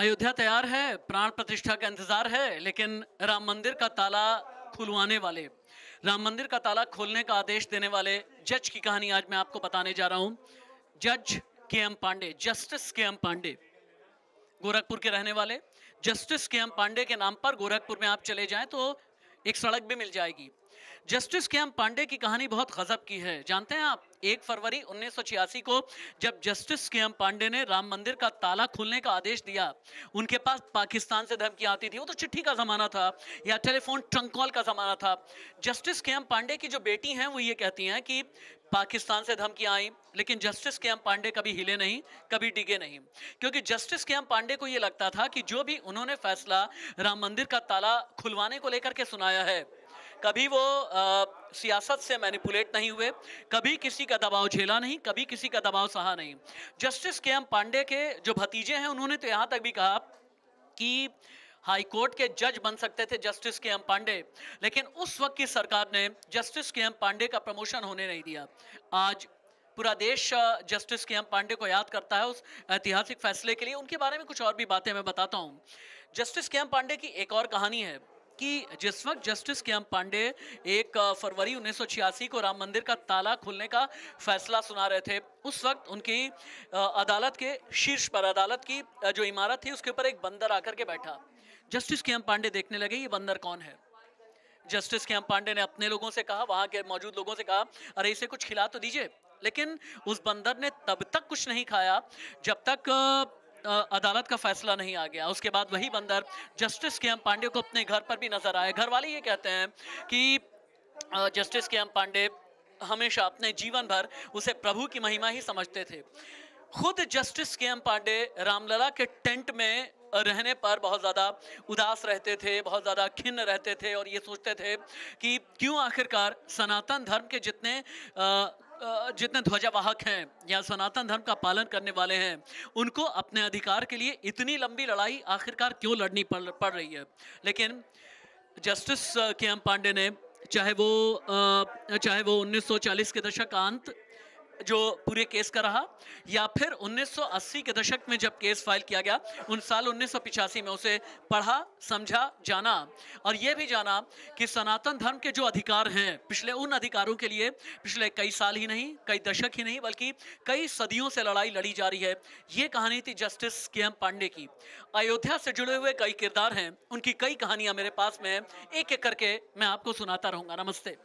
अयोध्या तैयार है प्राण प्रतिष्ठा का इंतजार है लेकिन राम मंदिर का ताला खुलवाने वाले राम मंदिर का ताला खोलने का आदेश देने वाले जज की कहानी आज मैं आपको बताने जा रहा हूं जज K M Pande justice K M Pande Gorakhpur के रहने वाले जस्टिस के एम पांडे के नाम पर गोरखपुर में आप चले जाएं तो एक सड़क भी मिल जाएगी जस्टिस के एम पांडे की कहानी बहुत गजब की है जानते हैं आप एक फरवरी उन्नीस को जब जस्टिस के एम पांडे ने राम मंदिर का ताला खोलने का आदेश दिया उनके पास पाकिस्तान से धमकी आती थी वो तो चिट्ठी का ज़माना था या टेलीफोन ट्रंक कॉल का ज़माना था जस्टिस के एम पांडे की जो बेटी हैं वो ये कहती हैं कि पाकिस्तान से धमकियां आई लेकिन जस्टिस के एम पांडे कभी हिले नहीं कभी डिगे नहीं क्योंकि जस्टिस के एम पांडे को ये लगता था कि जो भी उन्होंने फैसला राम मंदिर का ताला खुलवाने को लेकर के सुनाया है कभी वो सियासत से मैनिपुलेट नहीं हुए कभी किसी का दबाव झेला नहीं कभी किसी का दबाव सहा नहीं जस्टिस के एम पांडे के जो भतीजे हैं उन्होंने तो यहाँ तक भी कहा कि हाई कोर्ट के जज बन सकते थे जस्टिस के एम पांडे लेकिन उस वक्त की सरकार ने जस्टिस के एम पांडे का प्रमोशन होने नहीं दिया आज पूरा देश जस्टिस के एम पांडे को याद करता है उस ऐतिहासिक फैसले के लिए उनके बारे में कुछ और भी बातें मैं बताता हूँ जस्टिस के एम पांडे की एक और कहानी है कि जिस वक्त जस्टिस के एम पांडे एक फरवरी उन्नीस को राम मंदिर का ताला खुलने का फैसला सुना रहे थे उस वक्त उनकी अदालत के शीर्ष पर अदालत की जो इमारत थी उसके ऊपर एक बंदर आकर के बैठा जस्टिस के एम पांडे देखने लगे ये बंदर कौन है जस्टिस के एम पांडे ने अपने लोगों से कहा वहाँ के मौजूद लोगों से कहा अरे इसे कुछ खिला तो दीजिए लेकिन उस बंदर ने तब तक कुछ नहीं खाया जब तक अदालत का फैसला नहीं आ गया उसके बाद वही बंदर जस्टिस के एम पांडे को अपने घर पर भी नजर आए घर वाले ये कहते हैं कि जस्टिस के एम पांडे हमेशा अपने जीवन भर उसे प्रभु की महिमा ही समझते थे खुद justice K M Pandey Ramlala के टेंट में रहने पर बहुत ज़्यादा उदास रहते थे बहुत ज़्यादा खिन्न रहते थे और ये सोचते थे कि क्यों आखिरकार सनातन धर्म के जितने आ, जितने ध्वजावाहक हैं या सनातन धर्म का पालन करने वाले हैं उनको अपने अधिकार के लिए इतनी लंबी लड़ाई आखिरकार क्यों लड़नी पड़ पड़ रही है लेकिन जस्टिस के एम पांडे ने चाहे वो चाहे वो 1940 के दशक अंत जो पूरे केस का रहा या फिर 1980 के दशक में जब केस फाइल किया गया उन साल उन्नीस में उसे पढ़ा समझा जाना और यह भी जाना कि सनातन धर्म के जो अधिकार हैं पिछले उन अधिकारों के लिए पिछले कई साल ही नहीं कई दशक ही नहीं बल्कि कई सदियों से लड़ाई लड़ी जा रही है ये कहानी थी जस्टिस के एम पांडे की अयोध्या से जुड़े हुए कई किरदार हैं उनकी कई कहानियां मेरे पास में एक एक करके मैं आपको सुनाता रहूंगा नमस्ते